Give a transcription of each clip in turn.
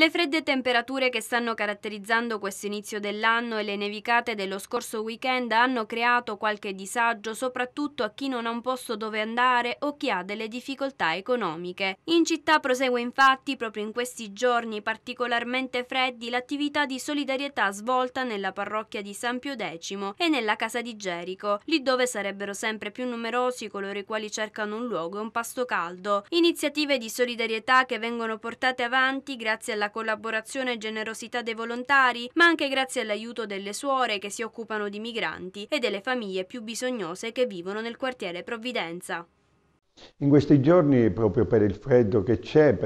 Le fredde temperature che stanno caratterizzando questo inizio dell'anno e le nevicate dello scorso weekend hanno creato qualche disagio soprattutto a chi non ha un posto dove andare o chi ha delle difficoltà economiche. In città prosegue infatti proprio in questi giorni particolarmente freddi l'attività di solidarietà svolta nella parrocchia di San Pio X e nella casa di Gerico, lì dove sarebbero sempre più numerosi coloro i quali cercano un luogo e un pasto caldo. Iniziative di solidarietà che vengono portate avanti grazie alla collaborazione e generosità dei volontari, ma anche grazie all'aiuto delle suore che si occupano di migranti e delle famiglie più bisognose che vivono nel quartiere Provvidenza. In questi giorni, proprio per il freddo che c'è,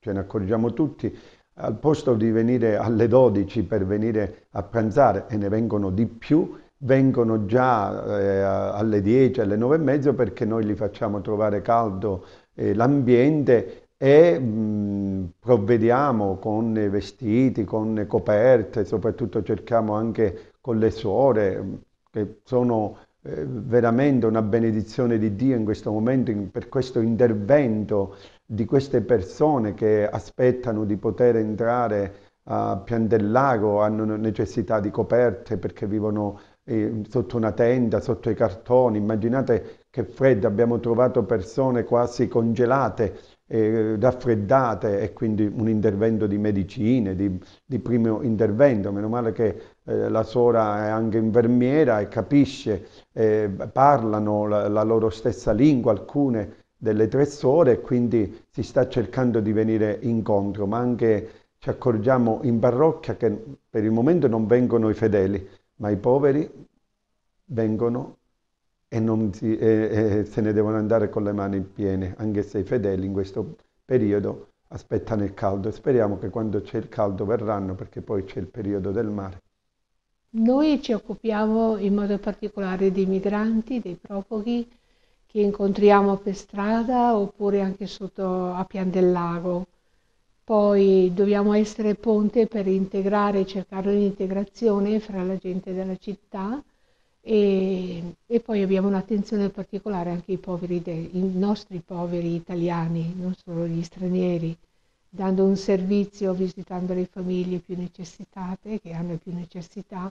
ce ne accorgiamo tutti, al posto di venire alle 12 per venire a pranzare, e ne vengono di più, vengono già eh, alle 10, alle 9 e mezzo perché noi gli facciamo trovare caldo eh, l'ambiente e mh, mhmm, provvediamo con i vestiti, con le coperte, soprattutto cerchiamo anche con le suore, che sono eh, veramente una benedizione di Dio in questo momento, in, per questo intervento di queste persone che aspettano di poter entrare a Piandellago, hanno necessità di coperte perché vivono eh, sotto una tenda, sotto i cartoni. Immaginate che freddo, abbiamo trovato persone quasi congelate eh, raffreddate e quindi un intervento di medicine, di, di primo intervento, meno male che eh, la suora è anche infermiera e capisce, eh, parlano la, la loro stessa lingua alcune delle tre suore, e quindi si sta cercando di venire incontro, ma anche ci accorgiamo in parrocchia che per il momento non vengono i fedeli, ma i poveri vengono e, si, e, e se ne devono andare con le mani piene, anche se i fedeli in questo periodo aspettano il caldo speriamo che quando c'è il caldo verranno perché poi c'è il periodo del mare. Noi ci occupiamo in modo particolare dei migranti, dei profughi che incontriamo per strada oppure anche sotto a Pian del Lago. Poi dobbiamo essere ponte per integrare, cercare un'integrazione fra la gente della città e, e, poi abbiamo un'attenzione particolare anche ai poveri, dei, i nostri poveri italiani, non solo gli stranieri, dando un servizio, visitando le famiglie più necessitate, che hanno più necessità,